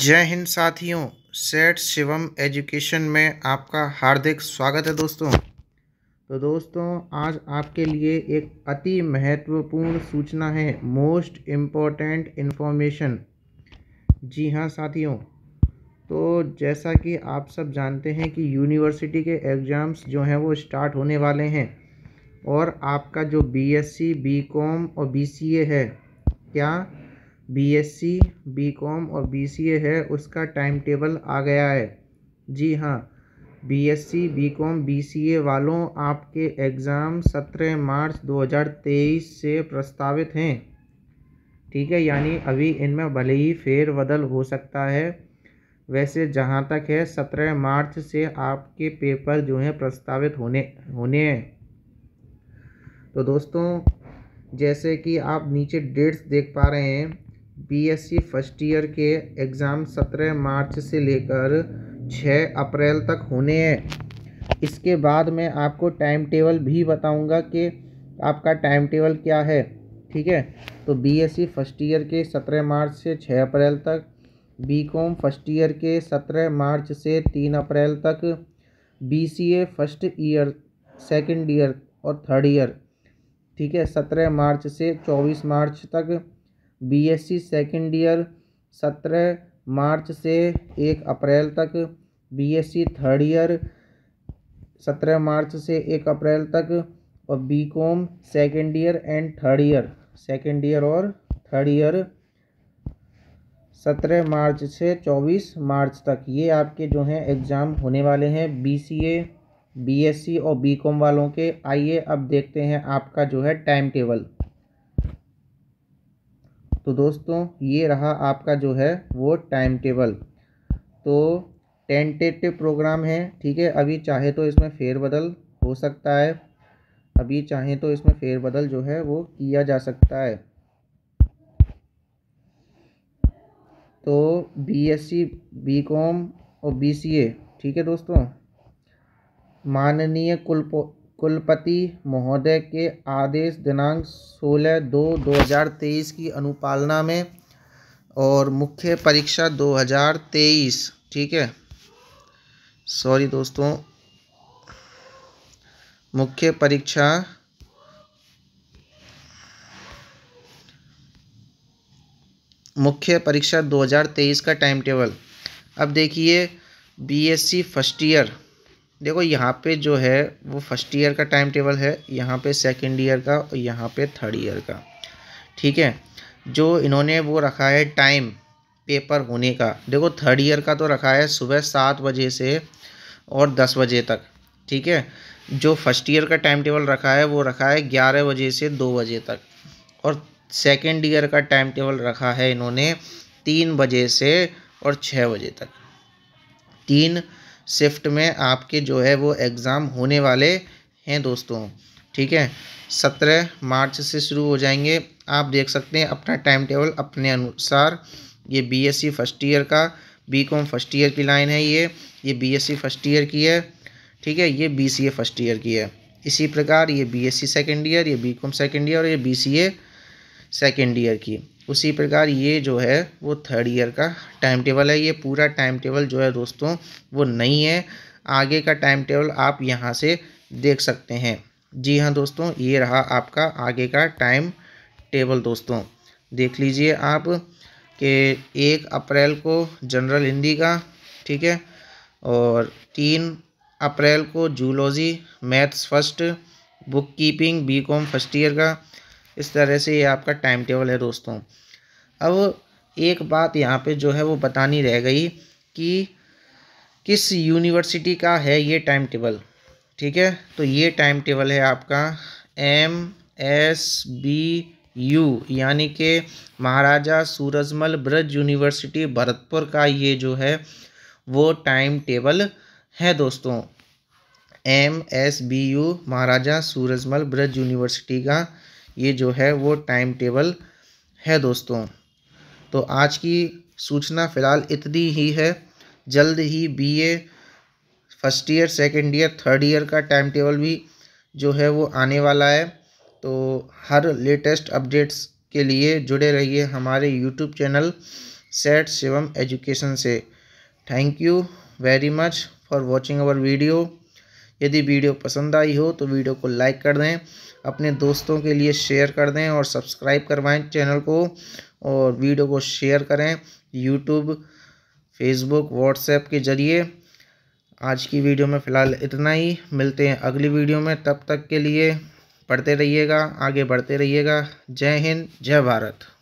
जय हिंद साथियों सेठ शिवम एजुकेशन में आपका हार्दिक स्वागत है दोस्तों तो दोस्तों आज आपके लिए एक अति महत्वपूर्ण सूचना है मोस्ट इम्पॉर्टेंट इन्फॉर्मेशन जी हाँ साथियों तो जैसा कि आप सब जानते हैं कि यूनिवर्सिटी के एग्ज़ाम्स जो हैं वो स्टार्ट होने वाले हैं और आपका जो बीएससी बीकॉम और बीसीए है क्या बीएससी बीकॉम और बीसीए है उसका टाइम टेबल आ गया है जी हाँ बीएससी बीकॉम बीसीए वालों आपके एग्ज़ाम सत्रह मार्च 2023 से प्रस्तावित हैं ठीक है यानी अभी इनमें भले ही फेर बदल हो सकता है वैसे जहाँ तक है सत्रह मार्च से आपके पेपर जो हैं प्रस्तावित होने होने हैं तो दोस्तों जैसे कि आप नीचे डेट्स देख पा रहे हैं बीएससी फर्स्ट ईयर के एग्ज़ाम सत्रह मार्च से लेकर छः अप्रैल तक होने हैं इसके बाद मैं आपको टाइम टेबल भी बताऊंगा कि आपका टाइम टेबल क्या है ठीक है तो बीएससी फर्स्ट ईयर के सत्रह मार्च से छः अप्रैल तक बीकॉम फर्स्ट ईयर के सत्रह मार्च से तीन अप्रैल तक BCA first year second year और थर्ड ईयर ठीक है सत्रह मार्च से चौबीस मार्च तक बीएससी सेकंड ईयर सत्रह मार्च से एक अप्रैल तक बीएससी थर्ड ईयर सत्रह मार्च से एक अप्रैल तक और BCom second year and third year second year और थर्ड ईयर सत्रह मार्च से चौबीस मार्च तक ये आपके जो हैं एग्ज़ाम होने वाले हैं बीसीए बीएससी और बीकॉम वालों के आइए अब देखते हैं आपका जो है टाइम टेबल तो दोस्तों ये रहा आपका जो है वो टाइम टेबल तो टेंटेटिव प्रोग्राम है ठीक है अभी चाहे तो इसमें फेरबदल हो सकता है अभी चाहे तो इसमें फेरबदल जो है वो किया जा सकता है तो B S C B com और बी सी ए ठीक है दोस्तों माननीय कुलपो कुलपति महोदय के आदेश दिनांक 16 दो 2023 की अनुपालना में और मुख्य परीक्षा 2023 ठीक है सॉरी दोस्तों मुख्य परीक्षा मुख्य परीक्षा 2023 का टाइम टेबल अब देखिए बीएससी फर्स्ट ईयर देखो यहाँ पे जो है वो फर्स्ट ईयर का टाइम टेबल है यहाँ पे सेकंड ईयर का और यहाँ पे थर्ड ईयर का ठीक है जो इन्होंने वो रखा है टाइम पेपर होने का देखो थर्ड ईयर का तो रखा है सुबह सात बजे से और दस बजे तक ठीक है जो फर्स्ट ईयर का टाइम टेबल रखा है वो रखा है ग्यारह बजे से दो बजे तक और सेकेंड ईयर का टाइम टेबल रखा है इन्होंने तीन बजे से और छः बजे तक तीन शिफ्ट में आपके जो है वो एग्ज़ाम होने वाले हैं दोस्तों ठीक है सत्रह मार्च से शुरू हो जाएंगे आप देख सकते हैं अपना टाइम टेबल अपने अनुसार ये बीएससी e फर्स्ट ईयर का बीकॉम फर्स्ट ईयर की लाइन है ये ये बीएससी e फर्स्ट ईयर की है ठीक है ये बीसीए फर्स्ट ईयर की है इसी प्रकार ये बीएससी सेकंड ईयर ये बीकॉम सेकंड ईयर और ये बीसीए सेकंड ईयर की उसी प्रकार ये जो है वो थर्ड ईयर का टाइम टेबल है ये पूरा टाइम टेबल जो है दोस्तों वो नहीं है आगे का टाइम टेबल आप यहाँ से देख सकते हैं जी हाँ दोस्तों ये रहा आपका आगे का टाइम टेबल दोस्तों देख लीजिए आप कि एक अप्रैल को जनरल हिंदी का ठीक है और तीन अप्रैल को zoology maths first book keeping B com first year का इस तरह से ये आपका टाइम टेबल है दोस्तों अब एक बात यहाँ पे जो है वो बतानी रह गई कि किस यूनिवर्सिटी का है ये टाइम टेबल ठीक है तो ये टाइम टेबल है आपका एम एस बी यू यानी कि महाराजा सूरजमल ब्रज यूनिवर्सिटी भरतपुर का ये जो है वो टाइम टेबल है दोस्तों M S B U Maharaja Surajmal Braj university का ये जो है वो टाइम टेबल है दोस्तों तो आज की सूचना फ़िलहाल इतनी ही है जल्द ही BA first year second year third year का टाइम टेबल भी जो है वो आने वाला है तो हर लेटेस्ट अपडेट्स के लिए जुड़े रहिए हमारे YouTube channel set Shivam education से thank you very much for watching our video यदि वीडियो पसंद आई हो तो वीडियो को लाइक कर दें अपने दोस्तों के लिए शेयर कर दें और सब्सक्राइब करवाएं चैनल को और वीडियो को शेयर करें यूट्यूब फेसबुक व्हाट्सएप के ज़रिए आज की वीडियो में फ़िलहाल इतना ही मिलते हैं अगली वीडियो में तब तक के लिए पढ़ते रहिएगा आगे बढ़ते रहिएगा जय हिंद जय भारत